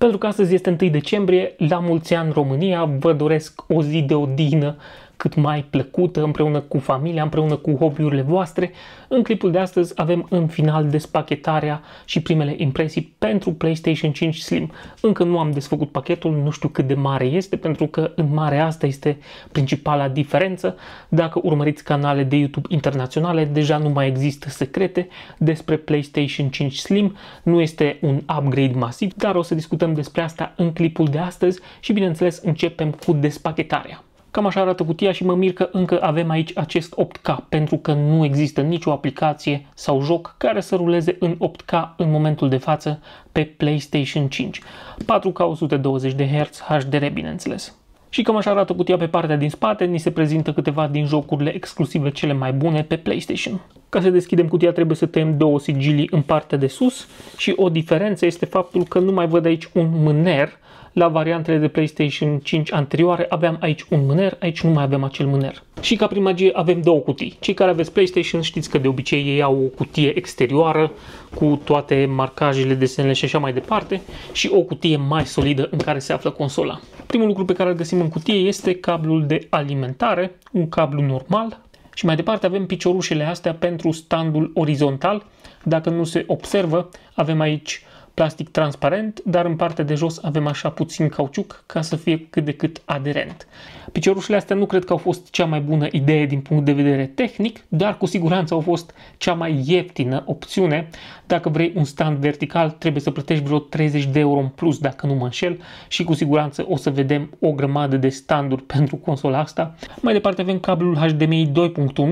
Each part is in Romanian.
Pentru că astăzi este 1 decembrie, la mulți ani România, vă doresc o zi de odihnă cât mai plăcută împreună cu familia, împreună cu hobby-urile voastre. În clipul de astăzi avem în final despachetarea și primele impresii pentru PlayStation 5 Slim. Încă nu am desfăcut pachetul, nu știu cât de mare este, pentru că în mare asta este principala diferență. Dacă urmăriți canale de YouTube internaționale, deja nu mai există secrete despre PlayStation 5 Slim. Nu este un upgrade masiv, dar o să discutăm despre asta în clipul de astăzi și bineînțeles începem cu despachetarea. Cam așa arată cutia și mă mir că încă avem aici acest 8K pentru că nu există nicio aplicație sau joc care să ruleze în 8K în momentul de față pe PlayStation 5. 4K 120 de Hz HDR bineînțeles. Și cam așa arată cutia pe partea din spate, ni se prezintă câteva din jocurile exclusive cele mai bune pe PlayStation. Ca să deschidem cutia trebuie să tăiem două sigilii în partea de sus și o diferență este faptul că nu mai văd aici un mâner, la variantele de PlayStation 5 anterioare aveam aici un mâner, aici nu mai avem acel mâner. Și ca prima magie avem două cutii. Cei care aveți PlayStation știți că de obicei ei au o cutie exterioară cu toate marcajele, desenele și așa mai departe și o cutie mai solidă în care se află consola. Primul lucru pe care îl găsim în cutie este cablul de alimentare, un cablu normal și mai departe avem piciorușele astea pentru standul orizontal. Dacă nu se observă, avem aici plastic transparent, dar în partea de jos avem așa puțin cauciuc ca să fie cât de cât aderent. Piciorușele astea nu cred că au fost cea mai bună idee din punct de vedere tehnic, dar cu siguranță au fost cea mai ieftină opțiune. Dacă vrei un stand vertical, trebuie să plătești vreo 30 de euro în plus, dacă nu mă înșel, și cu siguranță o să vedem o grămadă de standuri pentru consola asta. Mai departe avem cablul HDMI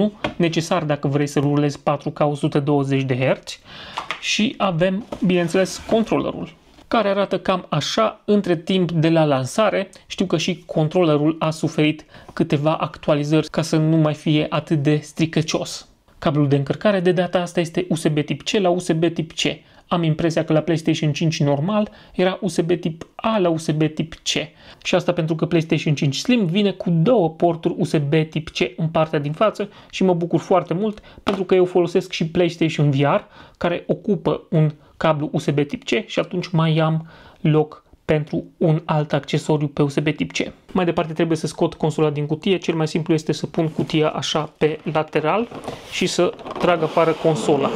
2.1, necesar dacă vrei să rulezi 4K 120 de Hz și avem, bineînțeles, controllerul care arată cam așa între timp de la lansare. Știu că și controllerul a suferit câteva actualizări ca să nu mai fie atât de stricăcios. Cablul de încărcare de data asta este USB tip C la USB tip C. Am impresia că la PlayStation 5 normal era USB tip A la USB tip C. Și asta pentru că PlayStation 5 Slim vine cu două porturi USB tip C în partea din față și mă bucur foarte mult pentru că eu folosesc și PlayStation VR care ocupă un cablu USB tip C și atunci mai am loc pentru un alt accesoriu pe USB tip C. Mai departe trebuie să scot consola din cutie, cel mai simplu este să pun cutia așa pe lateral și să trag afară consola.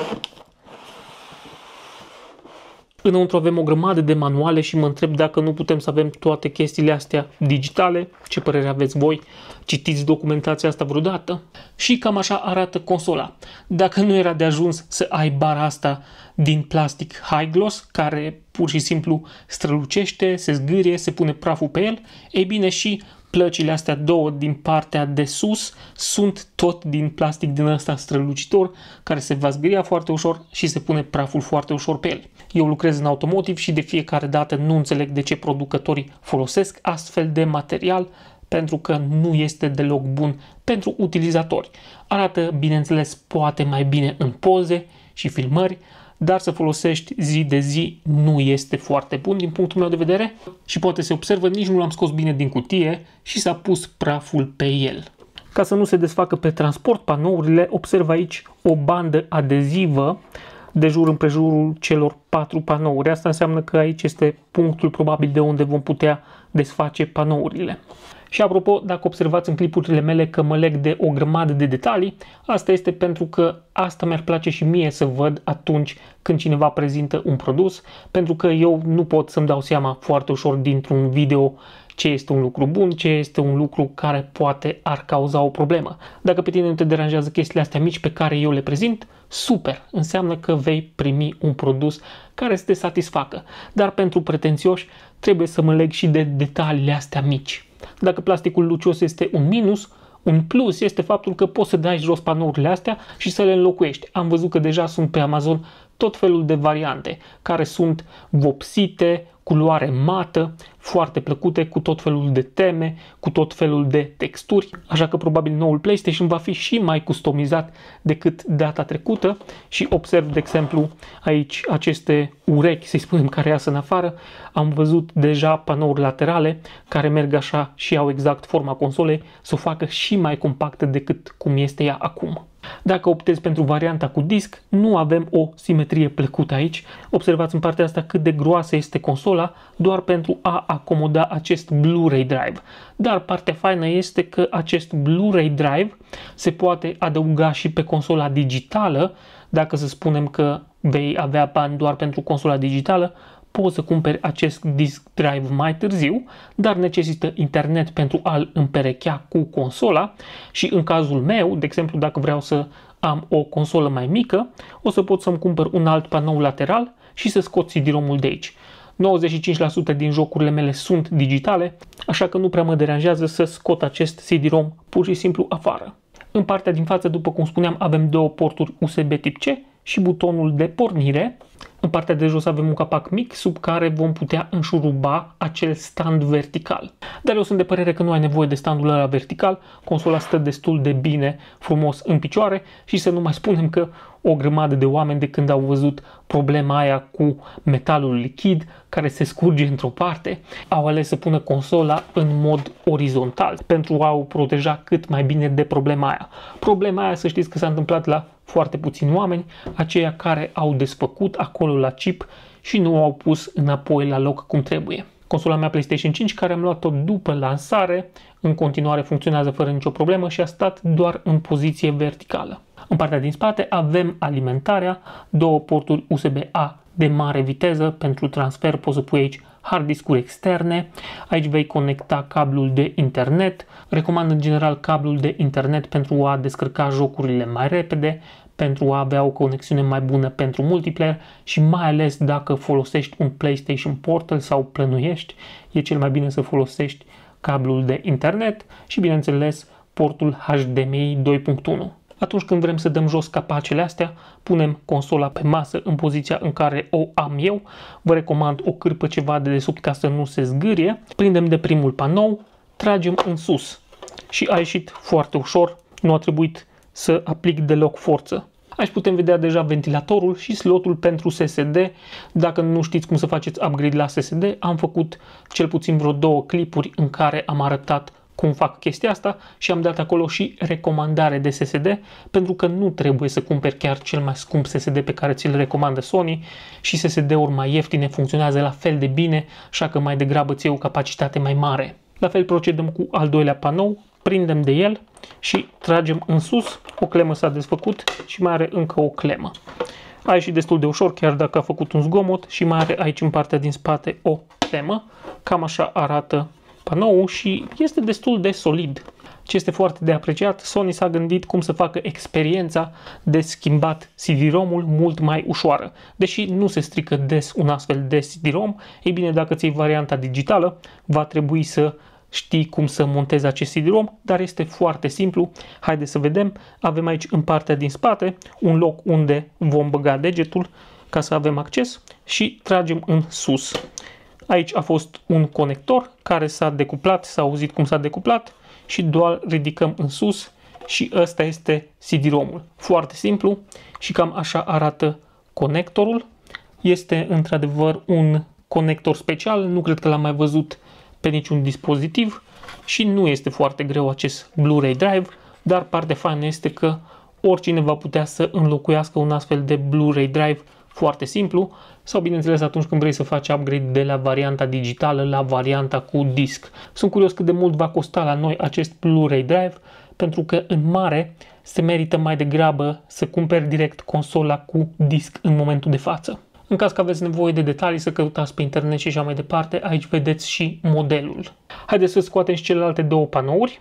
Înăuntru avem o grămadă de manuale și mă întreb dacă nu putem să avem toate chestiile astea digitale. Ce părere aveți voi? Citiți documentația asta vreodată? Și cam așa arată consola. Dacă nu era de ajuns să ai bara asta din plastic high gloss, care pur și simplu strălucește, se zgârie, se pune praful pe el, ei bine și plăcile astea două din partea de sus sunt tot din plastic din ăsta strălucitor care se va zgâria foarte ușor și se pune praful foarte ușor pe el. Eu lucrez în automotiv și de fiecare dată nu înțeleg de ce producătorii folosesc astfel de material pentru că nu este deloc bun pentru utilizatori. Arată, bineînțeles, poate mai bine în poze și filmări, dar să folosești zi de zi nu este foarte bun din punctul meu de vedere și poate se observă nici nu l-am scos bine din cutie și s-a pus praful pe el. Ca să nu se desfacă pe transport panourile, observ aici o bandă adezivă de jur împrejurul celor patru panouri. Asta înseamnă că aici este punctul probabil de unde vom putea desface panourile. Și apropo, dacă observați în clipurile mele că mă leg de o grămadă de detalii, asta este pentru că asta mi-ar place și mie să văd atunci când cineva prezintă un produs, pentru că eu nu pot să-mi dau seama foarte ușor dintr-un video ce este un lucru bun, ce este un lucru care poate ar cauza o problemă. Dacă pe tine nu te deranjează chestiile astea mici pe care eu le prezint, super, înseamnă că vei primi un produs care să te satisfacă. Dar pentru pretențioși trebuie să mă leg și de detaliile astea mici. Dacă plasticul lucios este un minus, un plus este faptul că poți să dai jos panourile astea și să le înlocuiești. Am văzut că deja sunt pe Amazon tot felul de variante care sunt vopsite, culoare mată, foarte plăcute, cu tot felul de teme, cu tot felul de texturi, așa că probabil noul PlayStation va fi și mai customizat decât data trecută și observ, de exemplu, aici aceste urechi, să-i spunem, care iasă în afară, am văzut deja panouri laterale care merg așa și au exact forma consolei, să o facă și mai compactă decât cum este ea acum. Dacă optezi pentru varianta cu disc, nu avem o simetrie plăcută aici. Observați în partea asta cât de groasă este consola, doar pentru a acomoda acest Blu-ray drive. Dar partea faină este că acest Blu-ray drive se poate adăuga și pe consola digitală, dacă să spunem că vei avea bani doar pentru consola digitală, poți să cumperi acest disk drive mai târziu, dar necesită internet pentru a-l împerechea cu consola și în cazul meu, de exemplu, dacă vreau să am o consolă mai mică, o să pot să-mi cumpăr un alt panou lateral și să scot CD-ROM-ul de aici. 95% din jocurile mele sunt digitale, așa că nu prea mă deranjează să scot acest CD-ROM pur și simplu afară. În partea din față, după cum spuneam, avem două porturi USB tip C și butonul de pornire. În partea de jos avem un capac mic sub care vom putea înșuruba acel stand vertical. Dar eu sunt de părere că nu ai nevoie de standul ăla vertical, consola stă destul de bine, frumos în picioare și să nu mai spunem că o grămadă de oameni de când au văzut problema aia cu metalul lichid care se scurge într-o parte, au ales să pună consola în mod orizontal pentru a o proteja cât mai bine de problema aia. Problema aia să știți că s-a întâmplat la foarte puțini oameni, aceia care au desfăcut acolo la chip și nu au pus înapoi la loc cum trebuie. Consola mea PlayStation 5, care am luat-o după lansare, în continuare funcționează fără nicio problemă și a stat doar în poziție verticală. În partea din spate avem alimentarea, două porturi USB-A de mare viteză. Pentru transfer poți să pui aici hard discuri externe. Aici vei conecta cablul de internet. Recomand în general cablul de internet pentru a descărca jocurile mai repede, pentru a avea o conexiune mai bună pentru multiplayer și mai ales dacă folosești un PlayStation Portal sau plănuiești, e cel mai bine să folosești cablul de internet și bineînțeles portul HDMI 2.1. Atunci când vrem să dăm jos capacele astea, punem consola pe masă în poziția în care o am eu. Vă recomand o cârpă ceva de desubt ca să nu se zgârie. Prindem de primul panou, tragem în sus și a ieșit foarte ușor. Nu a trebuit să aplic deloc forță. Aici putem vedea deja ventilatorul și slotul pentru SSD. Dacă nu știți cum să faceți upgrade la SSD, am făcut cel puțin vreo două clipuri în care am arătat cum fac chestia asta și am dat acolo și recomandare de SSD pentru că nu trebuie să cumperi chiar cel mai scump SSD pe care ți-l recomandă Sony și SSD-uri mai ieftine funcționează la fel de bine, așa că mai degrabă ți o capacitate mai mare. La fel procedăm cu al doilea panou, prindem de el și tragem în sus, o clemă s-a desfăcut și mai are încă o clemă. A ieșit destul de ușor, chiar dacă a făcut un zgomot și mai are aici în partea din spate o temă. Cam așa arată panou și este destul de solid. Ce este foarte de apreciat, Sony s-a gândit cum să facă experiența de schimbat CD-ROM-ul mult mai ușoară. Deși nu se strică des un astfel de CD-ROM, ei bine, dacă ți varianta digitală, va trebui să știi cum să montezi acest CD-ROM, dar este foarte simplu. Haideți să vedem. Avem aici în partea din spate un loc unde vom băga degetul ca să avem acces și tragem în sus. Aici a fost un conector care s-a decuplat, s-a auzit cum s-a decuplat și doar ridicăm în sus și ăsta este CD-ROM-ul. Foarte simplu și cam așa arată conectorul. Este într-adevăr un conector special, nu cred că l-am mai văzut pe niciun dispozitiv și nu este foarte greu acest Blu-ray Drive, dar partea faină este că oricine va putea să înlocuiască un astfel de Blu-ray Drive foarte simplu, sau bineînțeles atunci când vrei să faci upgrade de la varianta digitală la varianta cu disc. Sunt curios cât de mult va costa la noi acest Blu-ray Drive, pentru că în mare se merită mai degrabă să cumperi direct consola cu disc în momentul de față. În caz că aveți nevoie de detalii, să căutați pe internet și așa mai departe, aici vedeți și modelul. Haideți să scoatem și celelalte două panouri.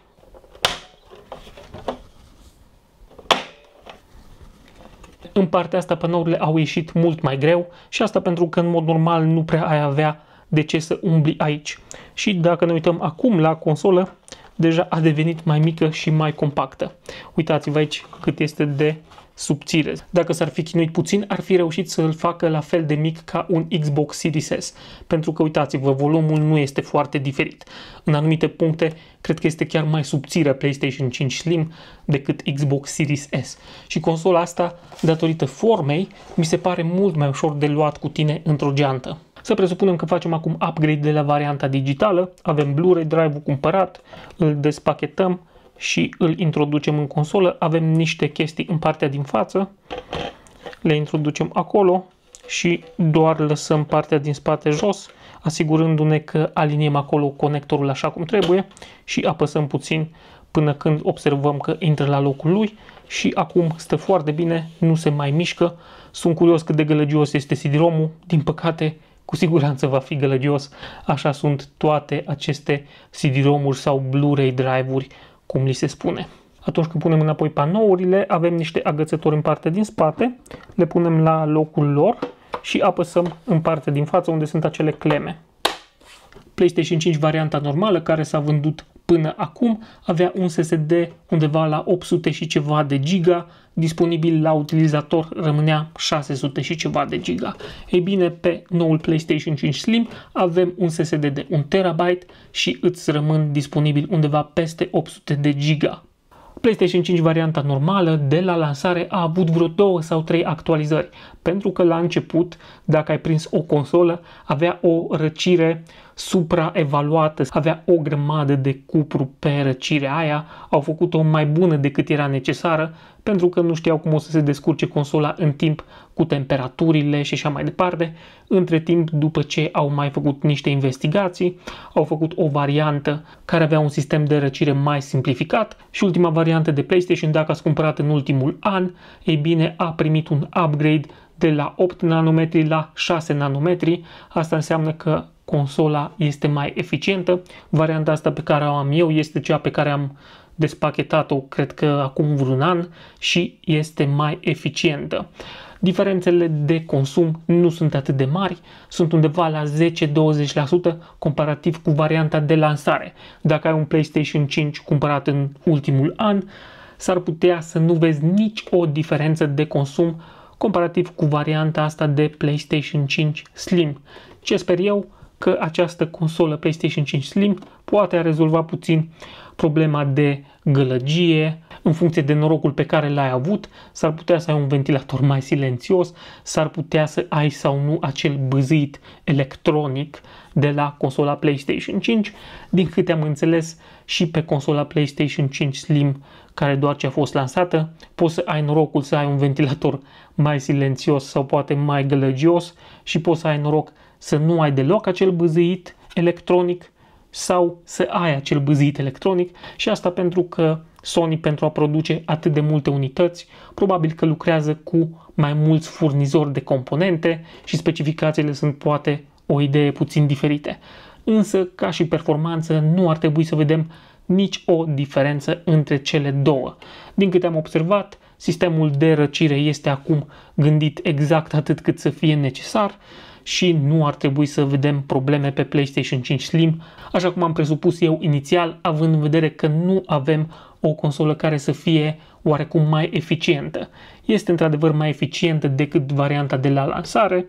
în partea asta panourile au ieșit mult mai greu și asta pentru că în mod normal nu prea ai avea de ce să umbli aici. Și dacă ne uităm acum la consolă, deja a devenit mai mică și mai compactă. Uitați-vă aici cât este de subțire. Dacă s-ar fi chinuit puțin, ar fi reușit să-l facă la fel de mic ca un Xbox Series S. Pentru că, uitați-vă, volumul nu este foarte diferit. În anumite puncte, cred că este chiar mai subțire PlayStation 5 Slim decât Xbox Series S. Și consola asta, datorită formei, mi se pare mult mai ușor de luat cu tine într-o geantă. Să presupunem că facem acum upgrade de la varianta digitală, avem Blu-ray drive-ul cumpărat, îl despachetăm și îl introducem în consolă, avem niște chestii în partea din față, le introducem acolo și doar lăsăm partea din spate jos, asigurându-ne că aliniem acolo conectorul așa cum trebuie și apăsăm puțin până când observăm că intră la locul lui și acum stă foarte bine, nu se mai mișcă. Sunt curios cât de gălăgios este cd din păcate cu siguranță va fi gălăgios, așa sunt toate aceste CD-ROM-uri sau Blu-ray drive-uri, cum li se spune. Atunci când punem înapoi panourile, avem niște agățători în partea din spate, le punem la locul lor și apăsăm în partea din față unde sunt acele cleme. PlayStation 5 varianta normală care s-a vândut Până acum avea un SSD undeva la 800 și ceva de giga, disponibil la utilizator rămânea 600 și ceva de giga. Ei bine, pe noul PlayStation 5 Slim avem un SSD de 1 terabyte și îți rămân disponibil undeva peste 800 de giga. PlayStation 5 varianta normală de la lansare a avut vreo 2 sau 3 actualizări. Pentru că la început, dacă ai prins o consolă, avea o răcire supraevaluată, avea o grămadă de cupru pe răcirea aia, au făcut-o mai bună decât era necesară, pentru că nu știau cum o să se descurce consola în timp cu temperaturile și așa mai departe. Între timp, după ce au mai făcut niște investigații, au făcut o variantă care avea un sistem de răcire mai simplificat și ultima variantă de PlayStation, dacă ați cumpărat în ultimul an, ei bine, a primit un upgrade de la 8 nanometri la 6 nanometri. Asta înseamnă că consola este mai eficientă. Varianta asta pe care o am eu este cea pe care am despachetat-o, cred că acum vreun an și este mai eficientă. Diferențele de consum nu sunt atât de mari, sunt undeva la 10-20% comparativ cu varianta de lansare. Dacă ai un PlayStation 5 cumpărat în ultimul an, s-ar putea să nu vezi nici o diferență de consum comparativ cu varianta asta de PlayStation 5 Slim. Ce sper eu? că această consolă PlayStation 5 Slim poate a rezolva puțin problema de gălăgie, în funcție de norocul pe care l-ai avut, s-ar putea să ai un ventilator mai silențios, s-ar putea să ai sau nu acel băzit electronic de la consola PlayStation 5, din câte am înțeles și pe consola PlayStation 5 Slim, care doar ce a fost lansată, poți să ai norocul să ai un ventilator mai silențios sau poate mai gălăgios și poți să ai noroc să nu ai deloc acel bâzâit electronic sau să ai acel bâzit electronic și asta pentru că Sony pentru a produce atât de multe unități, probabil că lucrează cu mai mulți furnizori de componente și specificațiile sunt poate o idee puțin diferite. Însă, ca și performanță, nu ar trebui să vedem nici o diferență între cele două. Din câte am observat, sistemul de răcire este acum gândit exact atât cât să fie necesar, și nu ar trebui să vedem probleme pe PlayStation 5 Slim, așa cum am presupus eu inițial, având în vedere că nu avem o consolă care să fie oarecum mai eficientă. Este într-adevăr mai eficientă decât varianta de la lansare,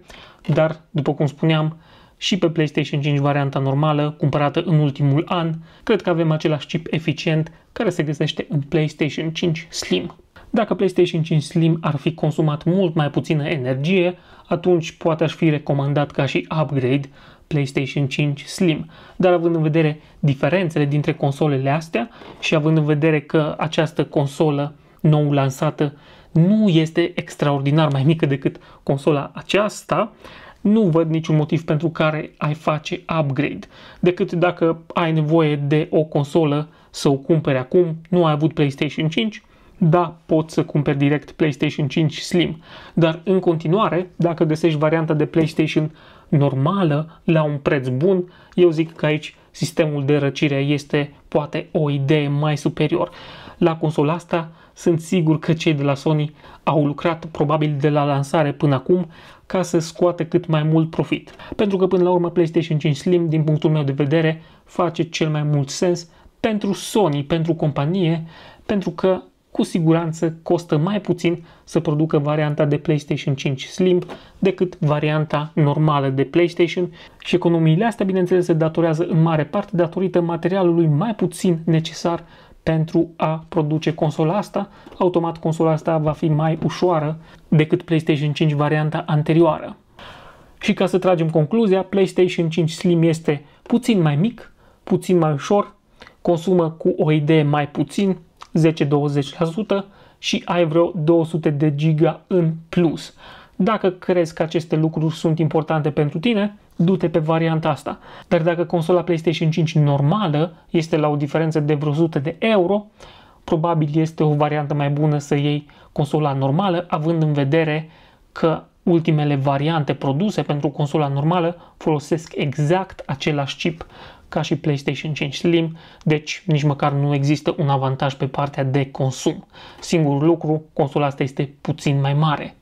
dar, după cum spuneam, și pe PlayStation 5 varianta normală, cumpărată în ultimul an, cred că avem același chip eficient care se găsește în PlayStation 5 Slim. Dacă PlayStation 5 Slim ar fi consumat mult mai puțină energie, atunci poate aș fi recomandat ca și upgrade PlayStation 5 Slim. Dar având în vedere diferențele dintre consolele astea și având în vedere că această consolă nou lansată nu este extraordinar mai mică decât consola aceasta, nu văd niciun motiv pentru care ai face upgrade, decât dacă ai nevoie de o consolă să o cumperi acum, nu ai avut PlayStation 5 da, poți să cumperi direct PlayStation 5 Slim, dar în continuare, dacă găsești varianta de PlayStation normală la un preț bun, eu zic că aici sistemul de răcire este poate o idee mai superior. La consola asta sunt sigur că cei de la Sony au lucrat probabil de la lansare până acum ca să scoată cât mai mult profit. Pentru că până la urmă PlayStation 5 Slim, din punctul meu de vedere, face cel mai mult sens pentru Sony, pentru companie, pentru că cu siguranță costă mai puțin să producă varianta de PlayStation 5 Slim decât varianta normală de PlayStation și economiile astea, bineînțeles, se datorează în mare parte datorită materialului mai puțin necesar pentru a produce consola asta. Automat consola asta va fi mai ușoară decât PlayStation 5 varianta anterioară. Și ca să tragem concluzia, PlayStation 5 Slim este puțin mai mic, puțin mai ușor, consumă cu o idee mai puțin, 10-20% și ai vreo 200 de giga în plus. Dacă crezi că aceste lucruri sunt importante pentru tine, du-te pe varianta asta. Dar dacă consola PlayStation 5 normală este la o diferență de vreo 100 de euro, probabil este o variantă mai bună să iei consola normală, având în vedere că ultimele variante produse pentru consola normală folosesc exact același chip ca și PlayStation 5 Slim, deci nici măcar nu există un avantaj pe partea de consum. Singurul lucru, consola asta este puțin mai mare.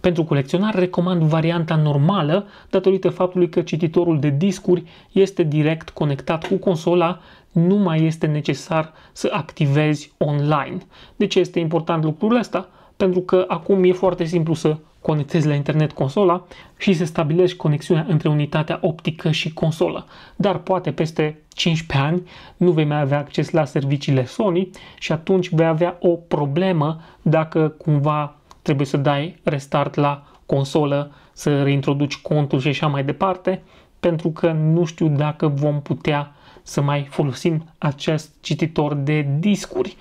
Pentru colecționar recomand varianta normală datorită faptului că cititorul de discuri este direct conectat cu consola, nu mai este necesar să activezi online. De ce este important lucrul ăsta? Pentru că acum e foarte simplu să conectezi la internet consola și să stabilești conexiunea între unitatea optică și consolă. Dar poate peste 15 ani nu vei mai avea acces la serviciile Sony și atunci vei avea o problemă dacă cumva trebuie să dai restart la consolă, să reintroduci contul și așa mai departe, pentru că nu știu dacă vom putea să mai folosim acest cititor de discuri.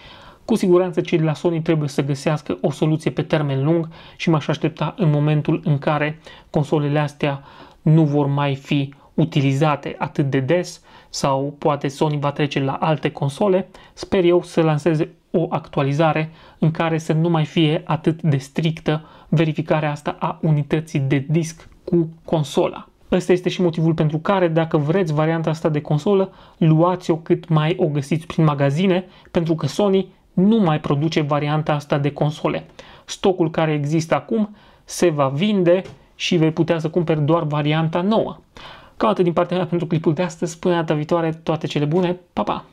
Cu siguranță cei de la Sony trebuie să găsească o soluție pe termen lung și m-aș aștepta în momentul în care consolele astea nu vor mai fi utilizate atât de des sau poate Sony va trece la alte console, sper eu să lanseze o actualizare în care să nu mai fie atât de strictă verificarea asta a unității de disc cu consola. Ăsta este și motivul pentru care, dacă vreți varianta asta de consolă, luați-o cât mai o găsiți prin magazine, pentru că Sony nu mai produce varianta asta de console. Stocul care există acum se va vinde și vei putea să cumperi doar varianta nouă. Cam atât din partea mea pentru clipul de astăzi. Până data viitoare, toate cele bune. Pa, pa!